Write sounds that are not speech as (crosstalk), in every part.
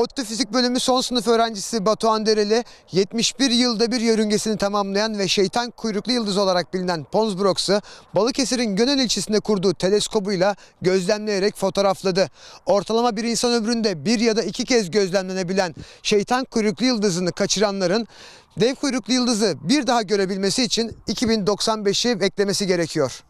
ODTÜ Fizik Bölümü son sınıf öğrencisi Batuhan Dereli 71 yılda bir yörüngesini tamamlayan ve şeytan kuyruklu yıldız olarak bilinen Ponsbrox'u Balıkesir'in Gönül ilçesinde kurduğu teleskobuyla gözlemleyerek fotoğrafladı. Ortalama bir insan ömründe bir ya da iki kez gözlemlenebilen şeytan kuyruklu yıldızını kaçıranların dev kuyruklu yıldızı bir daha görebilmesi için 2095'i eklemesi gerekiyor.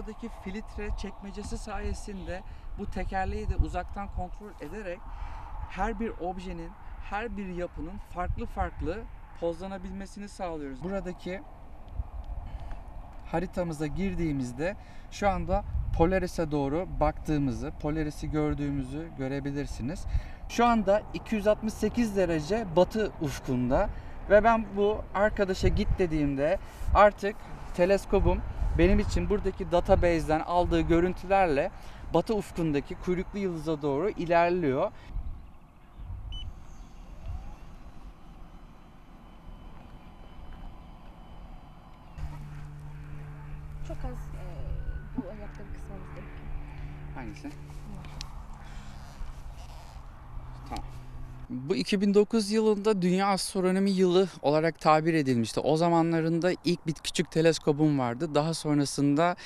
buradaki filtre çekmecesi sayesinde bu tekerleği de uzaktan kontrol ederek her bir objenin, her bir yapının farklı farklı pozlanabilmesini sağlıyoruz. Buradaki haritamıza girdiğimizde şu anda Polaris'e doğru baktığımızı, Polaris'i gördüğümüzü görebilirsiniz. Şu anda 268 derece batı ufkunda ve ben bu arkadaşa git dediğimde artık teleskobum benim için buradaki database'den aldığı görüntülerle batı ufkundaki kuyruklu yıldıza doğru ilerliyor. Çok az e, bu ayakları kısmamız gerekiyor. Hangisi? Tamam. Bu 2009 yılında Dünya Astronomi Yılı olarak tabir edilmişti. O zamanlarında ilk bir küçük teleskobum vardı. Daha sonrasında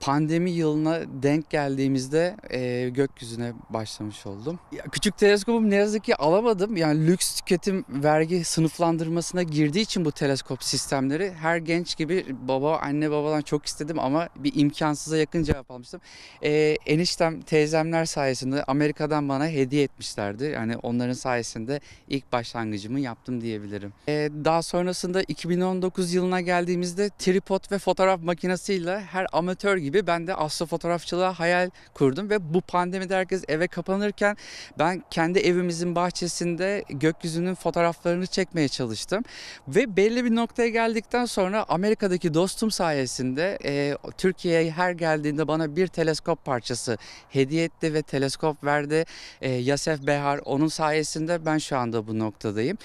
pandemi yılına denk geldiğimizde e, gökyüzüne başlamış oldum. Ya, küçük teleskopum ne yazık ki alamadım. Yani lüks tüketim vergi sınıflandırmasına girdiği için bu teleskop sistemleri her genç gibi baba anne babadan çok istedim ama bir imkansıza yakın cevap almıştım. E, eniştem teyzemler sayesinde Amerika'dan bana hediye etmişlerdi. Yani onların sayesinde ilk başlangıcımı yaptım diyebilirim. E, daha sonrasında 2019 yılına geldiğimizde tripod ve fotoğraf makinesiyle her amatör gibi gibi ben de fotoğrafçılığa hayal kurdum ve bu pandemide herkes eve kapanırken ben kendi evimizin bahçesinde gökyüzünün fotoğraflarını çekmeye çalıştım. Ve belli bir noktaya geldikten sonra Amerika'daki dostum sayesinde e, Türkiye'ye her geldiğinde bana bir teleskop parçası hediye etti ve teleskop verdi. E, Yasef Behar onun sayesinde ben şu anda bu noktadayım.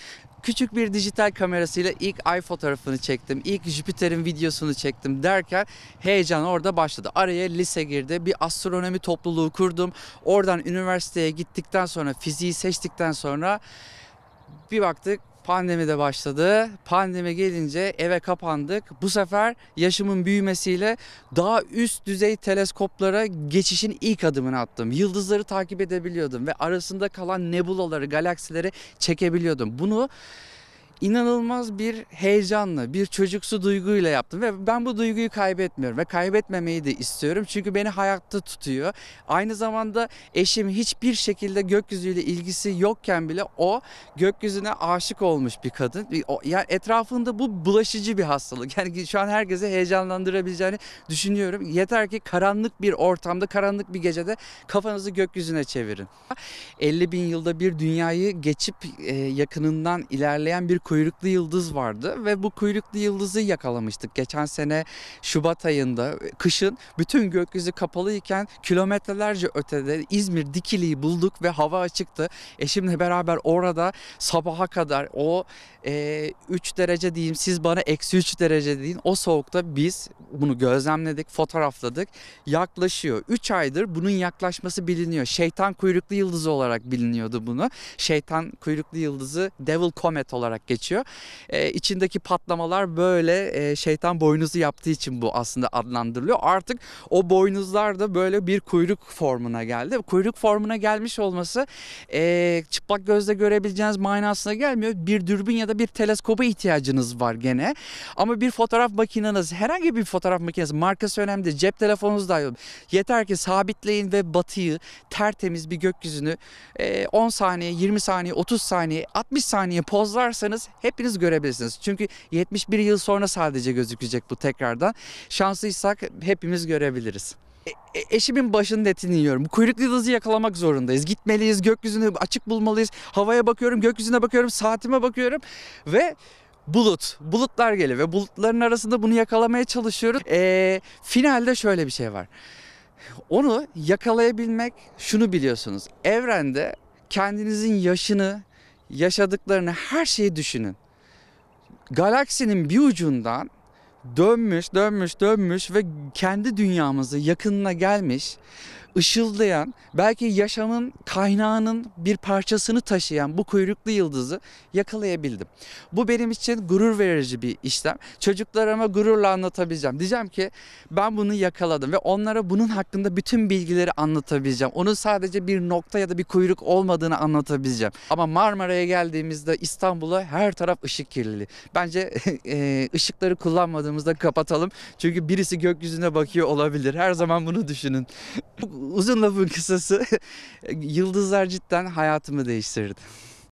Küçük bir dijital kamerasıyla ilk ay fotoğrafını çektim. ilk Jüpiter'in videosunu çektim derken heyecan orada başladı. Araya lise girdi. Bir astronomi topluluğu kurdum. Oradan üniversiteye gittikten sonra fiziği seçtikten sonra bir baktık Pandemi de başladı. Pandemi gelince eve kapandık. Bu sefer yaşımın büyümesiyle daha üst düzey teleskoplara geçişin ilk adımını attım. Yıldızları takip edebiliyordum ve arasında kalan nebulaları, galaksileri çekebiliyordum. Bunu inanılmaz bir heyecanla, bir çocuksu duyguyla yaptım ve ben bu duyguyu kaybetmiyorum ve kaybetmemeyi de istiyorum çünkü beni hayatta tutuyor. Aynı zamanda eşim hiçbir şekilde gökyüzüyle ilgisi yokken bile o gökyüzüne aşık olmuş bir kadın. Ya yani etrafında bu bulaşıcı bir hastalık. Yani şu an herkese heyecanlandırabileceğini düşünüyorum. Yeter ki karanlık bir ortamda, karanlık bir gecede kafanızı gökyüzüne çevirin. 50 bin yılda bir dünyayı geçip e, yakınından ilerleyen bir kuyruklu yıldız vardı ve bu kuyruklu yıldızı yakalamıştık. Geçen sene Şubat ayında kışın bütün gökyüzü kapalı iken kilometrelerce ötede İzmir Dikili'yi bulduk ve hava açıktı. Eşimle beraber orada sabaha kadar o e, 3 derece diyeyim siz bana eksi 3 derece deyin o soğukta biz bunu gözlemledik fotoğrafladık yaklaşıyor. 3 aydır bunun yaklaşması biliniyor. Şeytan kuyruklu yıldızı olarak biliniyordu bunu. Şeytan kuyruklu yıldızı Devil Comet olarak geçiyor geçiyor. E, içindeki patlamalar böyle e, şeytan boynuzu yaptığı için bu aslında adlandırılıyor. Artık o boynuzlar da böyle bir kuyruk formuna geldi. Kuyruk formuna gelmiş olması e, çıplak gözle görebileceğiniz manasına gelmiyor. Bir dürbün ya da bir teleskoba ihtiyacınız var gene. Ama bir fotoğraf makineniz, herhangi bir fotoğraf makinesi markası önemli değil. Cep telefonunuz da yok. Yeter ki sabitleyin ve batıyı tertemiz bir gökyüzünü e, 10 saniye, 20 saniye, 30 saniye, 60 saniye pozlarsanız hepiniz görebilirsiniz. Çünkü 71 yıl sonra sadece gözükecek bu tekrardan. Şanslıysak hepimiz görebiliriz. E, e eşimin başının etini yiyorum. Kuyruklu yıldızı yakalamak zorundayız. Gitmeliyiz, gökyüzünü açık bulmalıyız. Havaya bakıyorum, gökyüzüne bakıyorum, saatime bakıyorum ve bulut. Bulutlar geliyor ve bulutların arasında bunu yakalamaya çalışıyoruz. E, finalde şöyle bir şey var. Onu yakalayabilmek şunu biliyorsunuz. Evrende kendinizin yaşını, yaşadıklarını her şeyi düşünün. Galaksinin bir ucundan dönmüş, dönmüş, dönmüş ve kendi dünyamızı yakınına gelmiş, ışıldayan, belki yaşamın kaynağının bir parçasını taşıyan bu kuyruklu yıldızı yakalayabildim. Bu benim için gurur verici bir işlem. Çocuklarıma gururla anlatabileceğim. Diyeceğim ki ben bunu yakaladım ve onlara bunun hakkında bütün bilgileri anlatabileceğim. Onun sadece bir nokta ya da bir kuyruk olmadığını anlatabileceğim. Ama Marmara'ya geldiğimizde İstanbul'a her taraf ışık kirliliği. Bence (laughs) ışıkları kullanmadığım baktığımızda kapatalım. Çünkü birisi gökyüzüne bakıyor olabilir. Her zaman bunu düşünün. Uzun lafın kısası (laughs) yıldızlar cidden hayatımı değiştirdi.